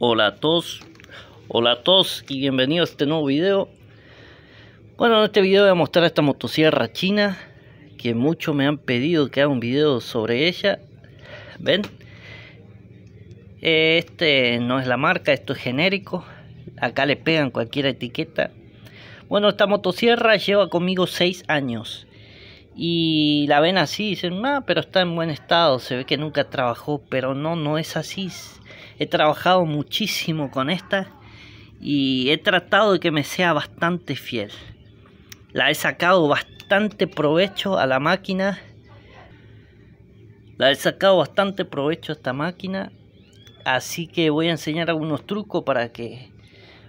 Hola a todos, hola a todos y bienvenidos a este nuevo video. Bueno, en este video voy a mostrar esta motosierra china que muchos me han pedido que haga un video sobre ella. ¿Ven? Eh, este no es la marca, esto es genérico. Acá le pegan cualquier etiqueta. Bueno, esta motosierra lleva conmigo 6 años y la ven así, dicen, ah, pero está en buen estado, se ve que nunca trabajó, pero no, no es así. He trabajado muchísimo con esta y he tratado de que me sea bastante fiel. La he sacado bastante provecho a la máquina. La he sacado bastante provecho a esta máquina. Así que voy a enseñar algunos trucos para que,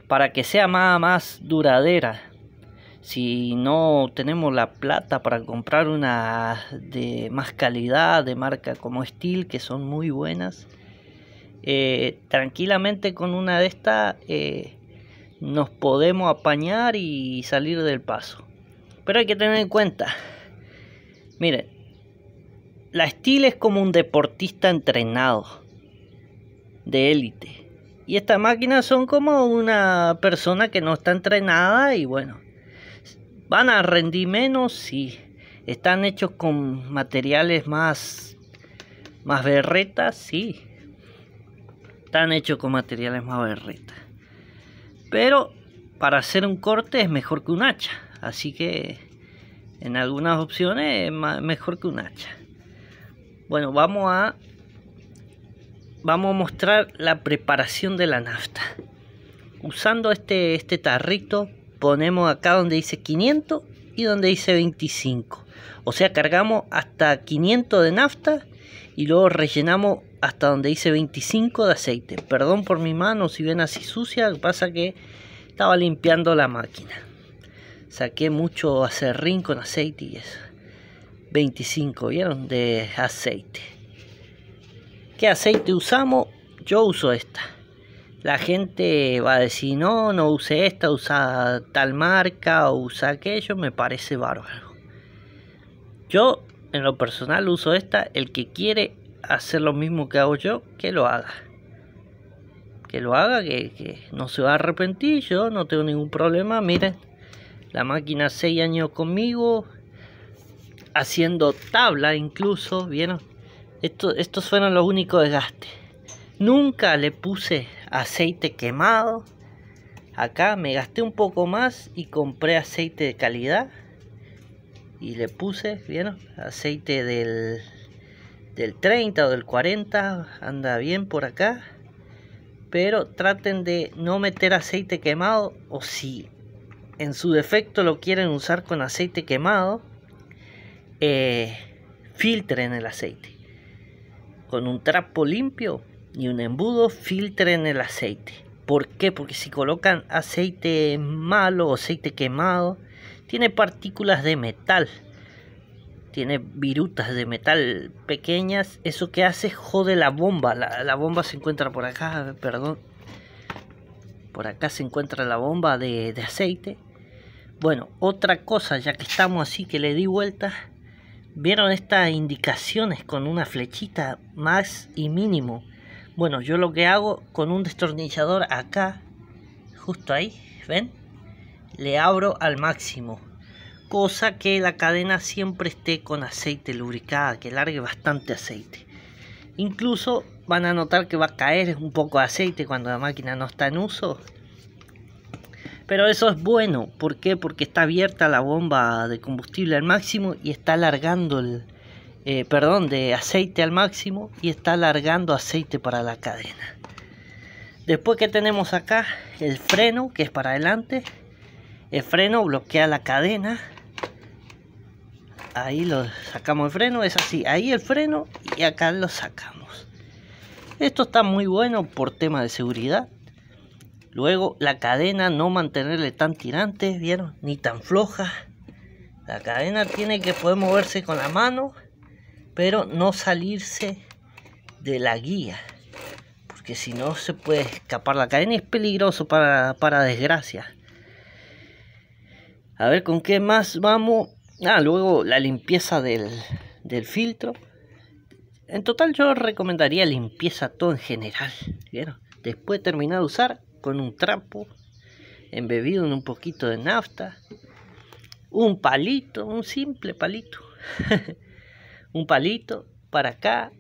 para que sea más, más duradera si no tenemos la plata para comprar una de más calidad, de marca como Steel, que son muy buenas, eh, tranquilamente con una de estas eh, nos podemos apañar y salir del paso. Pero hay que tener en cuenta, miren, la Steel es como un deportista entrenado, de élite. Y estas máquinas son como una persona que no está entrenada y bueno, van a rendir menos si están hechos con materiales más más berretas, sí. Están hechos con materiales más berretas. Pero para hacer un corte es mejor que un hacha. Así que en algunas opciones es mejor que un hacha. Bueno, vamos a vamos a mostrar la preparación de la nafta. Usando este, este tarrito ponemos acá donde dice 500 y donde dice 25. O sea, cargamos hasta 500 de nafta y luego rellenamos hasta donde dice 25 de aceite. Perdón por mi mano si ven así sucia, pasa que estaba limpiando la máquina. Saqué mucho acerrín con aceite y eso. 25, ¿vieron? De aceite. ¿Qué aceite usamos? Yo uso esta la gente va a decir, no, no use esta, usa tal marca, O usa aquello, me parece bárbaro. Yo, en lo personal, uso esta, el que quiere hacer lo mismo que hago yo, que lo haga. Que lo haga, que, no se va a arrepentir, yo no tengo ningún problema, miren, la máquina 6 años conmigo, haciendo tabla incluso, ¿vieron? estos fueron los únicos desgastes. Nunca le puse aceite quemado. Acá me gasté un poco más y compré aceite de calidad. Y le puse, ¿vieron? Aceite del, del 30 o del 40. Anda bien por acá. Pero traten de no meter aceite quemado. O si en su defecto lo quieren usar con aceite quemado. Eh, filtren el aceite. Con un trapo limpio y un embudo en el aceite. ¿Por qué? Porque si colocan aceite malo o aceite quemado, tiene partículas de metal, tiene virutas de metal pequeñas. Eso que hace jode la bomba. La, bomba se encuentra por acá, perdón. Por acá se encuentra la bomba de, de aceite. Bueno, otra cosa, ya que estamos así que le di vuelta. ¿Vieron estas indicaciones con una flechita más y mínimo? Bueno, yo lo que hago con un destornillador acá, justo ahí, ¿ven? Le abro al máximo. Cosa que la cadena siempre esté con aceite lubricada, que largue bastante aceite. Incluso van a notar que va a caer un poco de aceite cuando la máquina no está en uso. Pero eso es bueno. ¿Por qué? Porque está abierta la bomba de combustible al máximo y está alargando el, eh, perdón, de aceite al máximo y está alargando aceite para la cadena. Después que tenemos acá el freno que es para adelante. El freno bloquea la cadena. Ahí lo sacamos el freno, es así. Ahí el freno y acá lo sacamos. Esto está muy bueno por tema de seguridad. Luego la cadena no mantenerle tan tirante, ¿vieron? Ni tan floja. La cadena tiene que poder moverse con la mano pero no salirse de la guía porque si no se puede escapar la cadena es peligroso para, desgracia a ver con qué más vamos ah, luego la limpieza del, del filtro en total yo recomendaría limpieza todo en general después de terminar de usar con un trapo embebido en un poquito de nafta un palito un simple palito un palito para acá,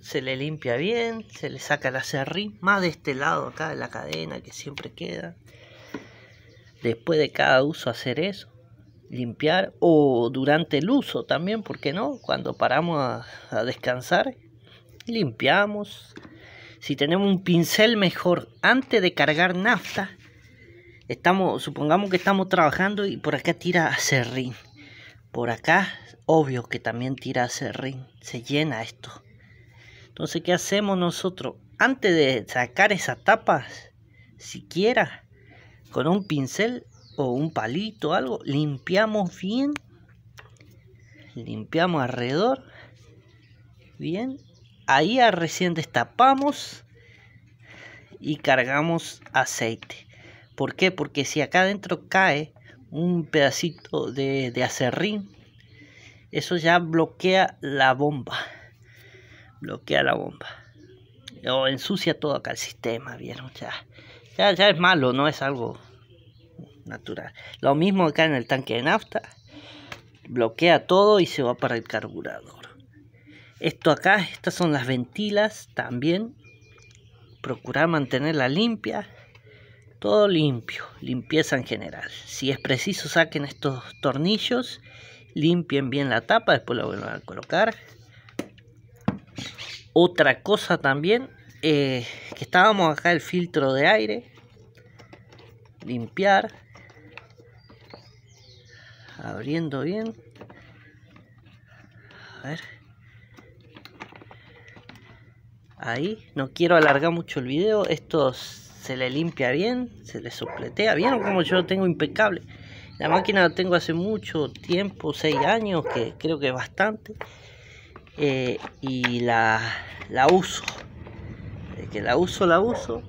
se le limpia bien, se le saca la acerrín, más de este lado acá de la cadena que siempre queda. Después de cada uso hacer eso, limpiar o durante el uso también, porque no? Cuando paramos a, descansar, limpiamos. Si tenemos un pincel mejor, antes de cargar nafta, estamos, supongamos que estamos trabajando y por acá tira acerrín. Por acá, obvio que también tira ese ring, se llena esto. Entonces, ¿qué hacemos nosotros? Antes de sacar esa tapa, siquiera con un pincel o un palito, algo, limpiamos bien, limpiamos alrededor, bien, ahí recién destapamos y cargamos aceite. ¿Por qué? Porque si acá adentro cae un pedacito de, acerrín, eso ya bloquea la bomba. Bloquea la bomba. O ensucia todo acá el sistema, ¿vieron? Ya, ya, ya es malo, no es algo natural. Lo mismo acá en el tanque de nafta. Bloquea todo y se va para el carburador. Esto acá, estas son las ventilas también. Procurar mantenerla limpia todo limpio, limpieza en general. Si es preciso saquen estos tornillos, limpien bien la tapa, después la vuelvan a colocar. Otra cosa también, eh, que estábamos acá el filtro de aire, limpiar, abriendo bien. A ver. Ahí, no quiero alargar mucho el video, estos se le limpia bien, se le sopletea. bien, como yo lo tengo impecable? La máquina la tengo hace mucho tiempo, 6 años, que creo que es bastante. Eh, y la, la uso. De que la uso, la uso.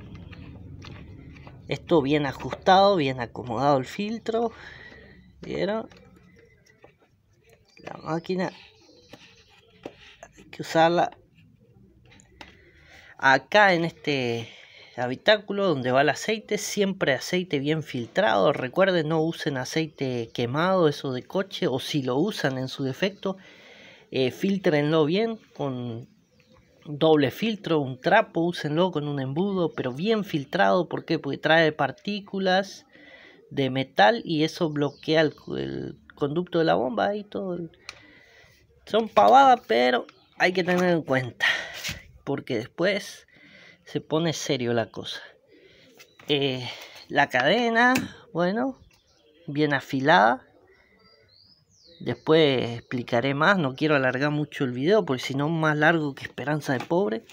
Esto bien ajustado, bien acomodado el filtro. ¿Vieron? La máquina hay que usarla acá en este habitáculo donde va el aceite, siempre aceite bien filtrado. Recuerden, no usen aceite quemado, eso de coche, o si lo usan en su defecto, eh, filtrenlo bien con doble filtro, un trapo, úsenlo con un embudo, pero bien filtrado, ¿por Porque trae partículas de metal y eso bloquea el, conducto de la bomba y todo. Son pavadas, pero hay que tener en cuenta, porque después se pone serio la cosa. Eh, la cadena, bueno, bien afilada. Después explicaré más, no quiero alargar mucho el video porque si no más largo que Esperanza de Pobre.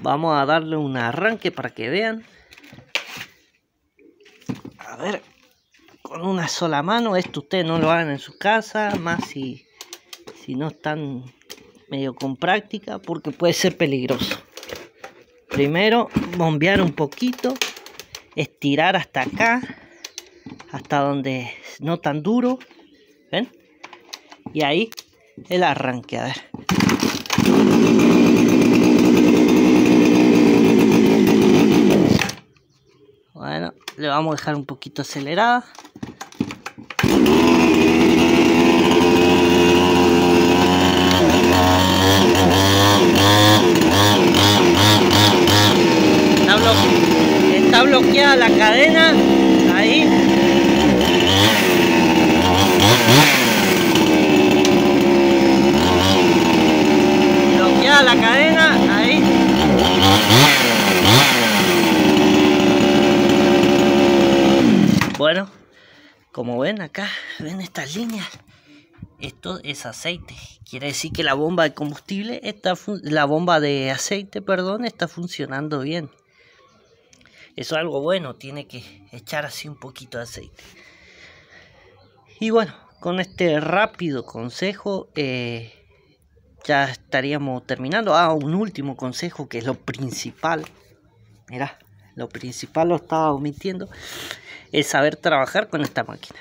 Vamos a darle un arranque para que vean. A ver, con una sola mano, esto ustedes no lo hagan en su casa, más si, si no están medio con práctica, porque puede ser peligroso. Primero, bombear un poquito, estirar hasta acá, hasta donde no tan duro. ¿Ven? Y ahí el arranque, a ver. Bueno, le vamos a dejar un poquito acelerada. bloqueada la cadena ahí bloqueada la cadena ahí bueno como ven acá ven estas líneas esto es aceite. Quiere decir que la bomba de combustible, está la bomba de aceite, perdón, está funcionando bien. Eso es algo bueno, tiene que echar así un poquito de aceite. Y bueno, con este rápido consejo eh, ya estaríamos terminando. Ah, un último consejo que es lo principal. Mirá, lo principal lo estaba omitiendo. Es saber trabajar con esta máquina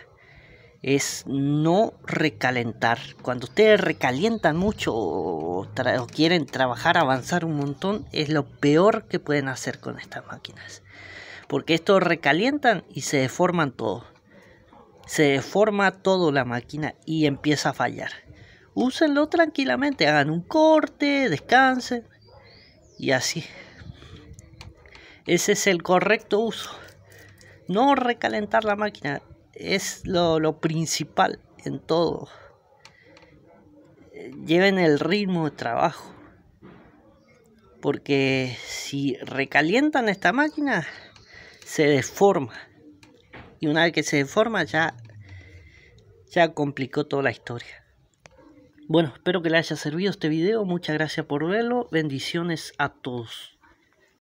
es no recalentar. Cuando ustedes recalientan mucho o, quieren trabajar, avanzar un montón, es lo peor que pueden hacer con estas máquinas. Porque esto recalientan y se deforman todo. Se deforma todo la máquina y empieza a fallar. Úsenlo tranquilamente, hagan un corte, descansen y así. Ese es el correcto uso. No recalentar la máquina es lo, lo principal en todo. Eh, lleven el ritmo de trabajo. Porque si recalientan esta máquina, se deforma. Y una vez que se deforma, ya, ya complicó toda la historia. Bueno, espero que les haya servido este video. Muchas gracias por verlo. Bendiciones a todos.